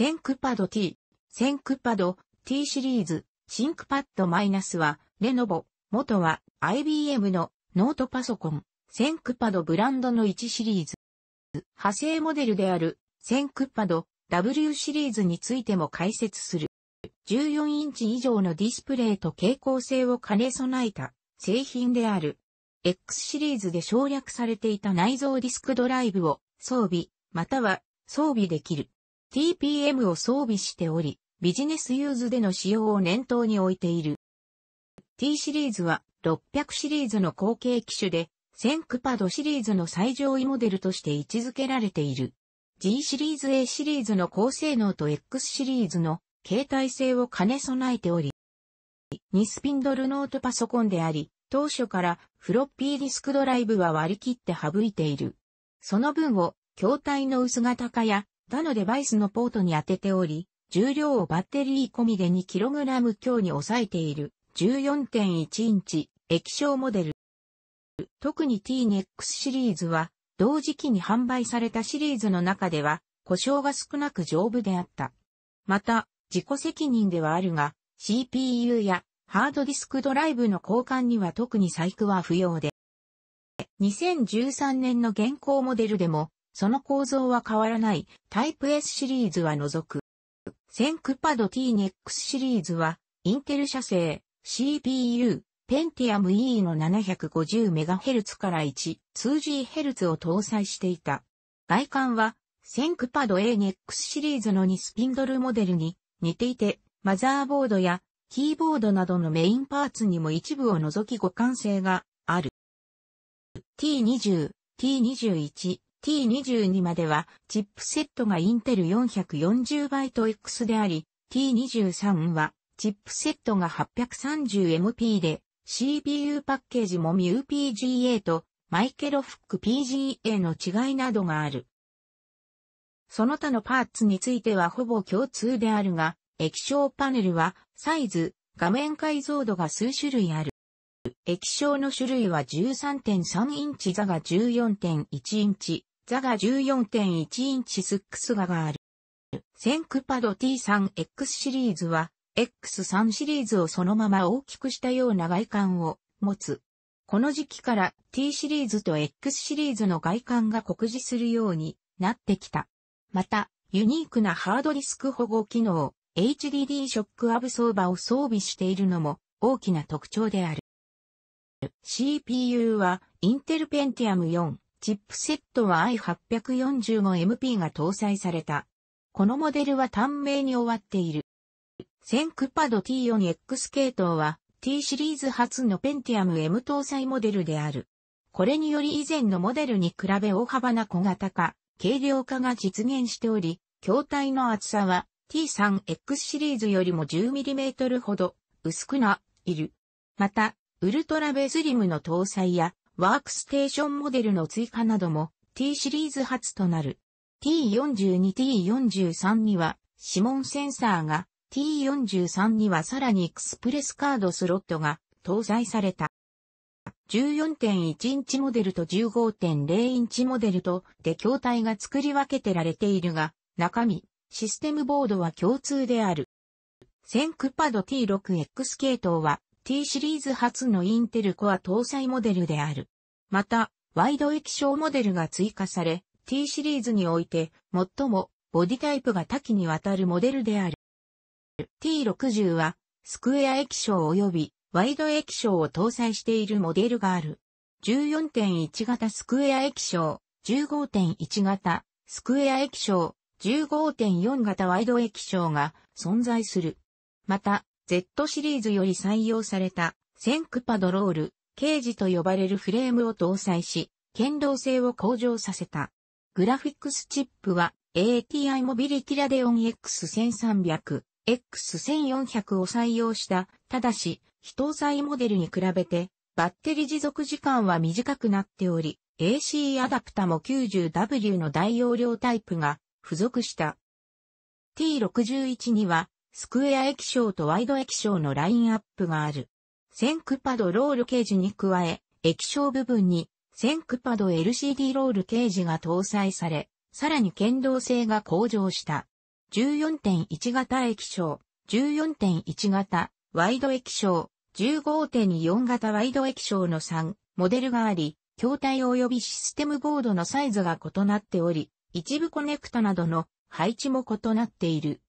センクパド T、センクパド T シリーズ、シンクパッドマイナスは、レノボ、元は IBM のノートパソコン、センクパドブランドの1シリーズ。派生モデルである、センクパド W シリーズについても解説する。14インチ以上のディスプレイと蛍光性を兼ね備えた製品である。X シリーズで省略されていた内蔵ディスクドライブを装備、または装備できる。TPM を装備しており、ビジネスユーズでの使用を念頭に置いている。T シリーズは600シリーズの後継機種で、1000クパドシリーズの最上位モデルとして位置づけられている。G シリーズ A シリーズの高性能と X シリーズの携帯性を兼ね備えており、2スピンドルノートパソコンであり、当初からフロッピーディスクドライブは割り切って省いている。その分を筐体の薄型化や他のデバイスのポートに当てており、重量をバッテリー込みで 2kg 強に抑えている14.1インチ液晶モデル。特に T-NEX シリーズは同時期に販売されたシリーズの中では故障が少なく丈夫であった。また、自己責任ではあるが CPU やハードディスクドライブの交換には特に細工は不要で。2013年の現行モデルでもその構造は変わらない、タイプ S シリーズは除く。センクパド TNX シリーズは、インテル社製、CPU、Pentium E の 750MHz から 1,2GHz を搭載していた。外観は、センクパド ANX シリーズの2スピンドルモデルに似ていて、マザーボードやキーボードなどのメインパーツにも一部を除き互換性がある。T20、T21、T22 まではチップセットがインテル440バイト X であり、T23 はチップセットが 830MP で CPU パッケージも MUPGA とマイケロフック PGA の違いなどがある。その他のパーツについてはほぼ共通であるが、液晶パネルはサイズ、画面解像度が数種類ある。液晶の種類は13.3インチ座が14.1インチ、座が14.1インチスックス画がある。センクパド T3X シリーズは、X3 シリーズをそのまま大きくしたような外観を持つ。この時期から T シリーズと X シリーズの外観が酷似するようになってきた。また、ユニークなハードディスク保護機能、HDD ショックアブソーバを装備しているのも大きな特徴である。CPU は、インテルペンティアム4、チップセットは i845MP が搭載された。このモデルは短命に終わっている。センクパド T4X 系統は T シリーズ初のペンティアム m 搭載モデルである。これにより以前のモデルに比べ大幅な小型化、軽量化が実現しており、筐体の厚さは T3X シリーズよりも 10mm ほど薄くな、いる。また、ウルトラベスリムの搭載やワークステーションモデルの追加なども T シリーズ初となる。T42、T43 には指紋センサーが、T43 にはさらにエクスプレスカードスロットが搭載された。14.1インチモデルと15.0インチモデルとで筐体が作り分けてられているが、中身、システムボードは共通である。センクパド T6X 系統は T シリーズ初のインテルコア搭載モデルである。また、ワイド液晶モデルが追加され、T シリーズにおいて最もボディタイプが多岐にわたるモデルである。T60 はスクエア液晶及びワイド液晶を搭載しているモデルがある。14.1型スクエア液晶、15.1型スクエア液晶、15.4型ワイド液晶が存在する。また、Z シリーズより採用された、センクパドロール、ケージと呼ばれるフレームを搭載し、剣道性を向上させた。グラフィックスチップは ATI モビリティラデオン X1300、X1400 を採用した。ただし、非搭載モデルに比べて、バッテリー持続時間は短くなっており、AC アダプタも 90W の大容量タイプが付属した。T61 にはスクエア液晶とワイド液晶のラインアップがある。センクパドロールケージに加え、液晶部分にセンクパド LCD ロールケージが搭載され、さらに剣道性が向上した。14.1型液晶、14.1型ワイド液晶、15.4型ワイド液晶の3モデルがあり、筐体及びシステムボードのサイズが異なっており、一部コネクタなどの配置も異なっている。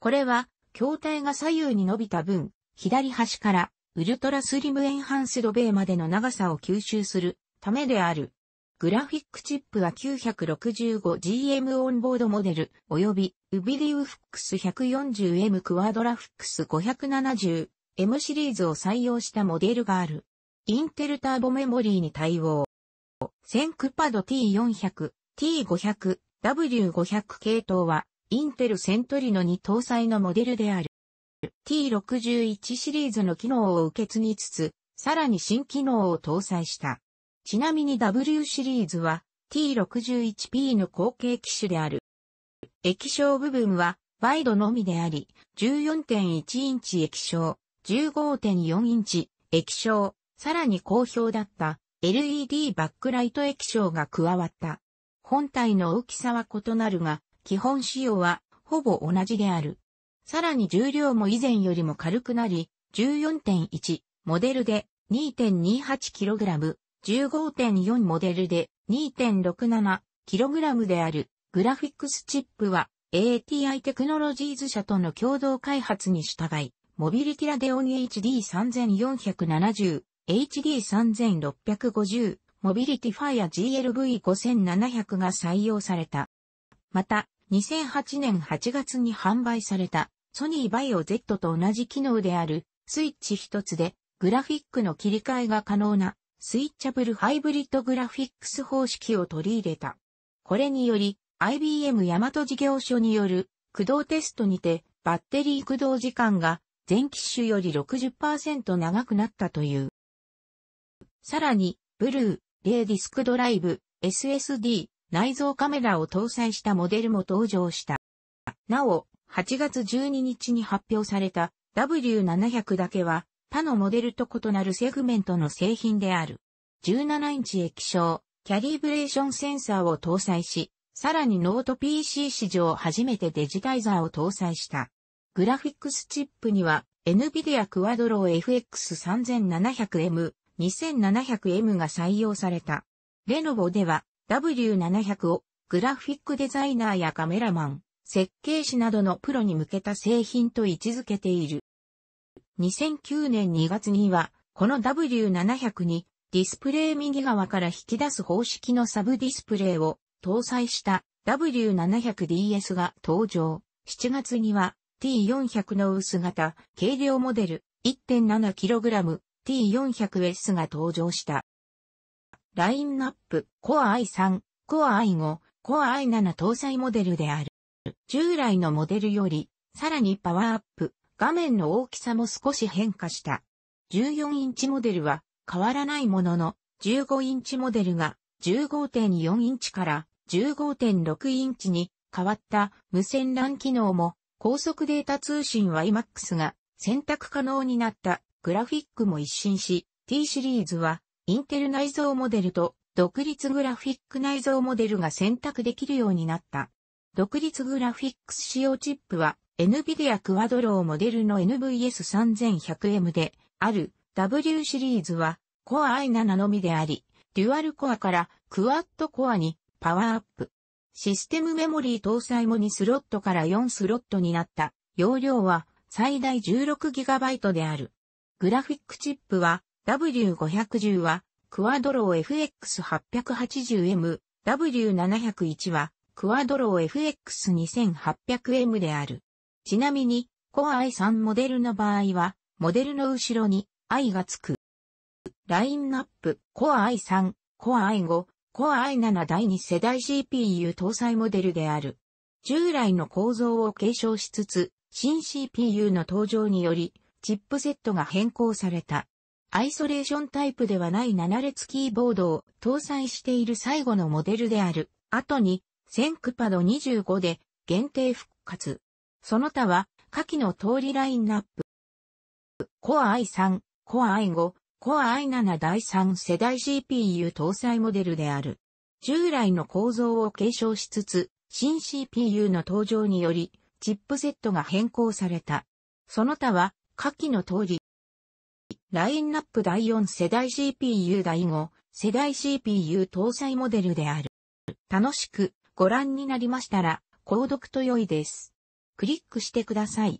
これは筐体が左右に伸びた分、左端からウルトラスリムエンハンスドベイまでの長さを吸収するためである。グラフィックチップは 965GM オンボードモデル及びウビリウフックス 140M クワドラフックス 570M シリーズを採用したモデルがある。インテルターボメモリーに対応。センクパド T400、T500、W500 系統はインテルセントリノに搭載のモデルである。T61 シリーズの機能を受け継ぎつつ、さらに新機能を搭載した。ちなみに W シリーズは T61P の後継機種である。液晶部分はワイドのみであり、14.1インチ液晶、15.4インチ液晶、さらに好評だった LED バックライト液晶が加わった。本体の大きさは異なるが、基本仕様はほぼ同じである。さらに重量も以前よりも軽くなり、14.1モデルで 2.28kg、15.4モデルで 2.67kg である。グラフィックスチップは ATI テクノロジーズ社との共同開発に従い、モビリティラデオン HD3470、HD3650、モビリティファイア GLV5700 が採用された。また、2008年8月に販売されたソニーバイオ Z と同じ機能であるスイッチ一つでグラフィックの切り替えが可能なスイッチャブルハイブリッドグラフィックス方式を取り入れた。これにより IBM ヤマト事業所による駆動テストにてバッテリー駆動時間が全機種より60%長くなったという。さらに、ブルー、レイディスクドライブ、SSD、内蔵カメラを搭載したモデルも登場した。なお、8月12日に発表された W700 だけは他のモデルと異なるセグメントの製品である。17インチ液晶、キャリブレーションセンサーを搭載し、さらにノート PC 史上初めてデジタイザーを搭載した。グラフィックスチップには NVIDIA Quadro FX3700M、2700M が採用された。レノボでは W700 をグラフィックデザイナーやカメラマン、設計士などのプロに向けた製品と位置づけている。2009年2月には、この W700 にディスプレイ右側から引き出す方式のサブディスプレイを搭載した W700DS が登場。7月には T400 の薄型軽量モデル 1.7kg T400S が登場した。ラインナップ、コア i3、コア i5、コア i7 搭載モデルである。従来のモデルより、さらにパワーアップ、画面の大きさも少し変化した。14インチモデルは変わらないものの、15インチモデルが15.4インチから15.6インチに変わった無線 LAN 機能も高速データ通信 YMAX が選択可能になったグラフィックも一新し T シリーズはインテル内蔵モデルと独立グラフィック内蔵モデルが選択できるようになった。独立グラフィックス仕様チップは NVIDIA クワドローモデルの NVS3100M である W シリーズは Core i7 のみであり、デュアルコアからクワッドコアにパワーアップ。システムメモリー搭載も2スロットから4スロットになった。容量は最大 16GB である。グラフィックチップは W510 は、クワドロー FX880M、W701 は、クワドロー FX2800M である。ちなみに、コア i3 モデルの場合は、モデルの後ろに i がつく。ラインナップ、コア i3、コア i5、コア i7 第2世代 CPU 搭載モデルである。従来の構造を継承しつつ、新 CPU の登場により、チップセットが変更された。アイソレーションタイプではない7列キーボードを搭載している最後のモデルである。後に、センクパド25で限定復活。その他は、下記の通りラインナップ。コア i3、コア i5、コア i7 第3世代 CPU 搭載モデルである。従来の構造を継承しつつ、新 CPU の登場により、チップセットが変更された。その他は、下記の通り、ラインナップ第4世代 CPU 第5世代 CPU 搭載モデルである。楽しくご覧になりましたら、購読と良いです。クリックしてください。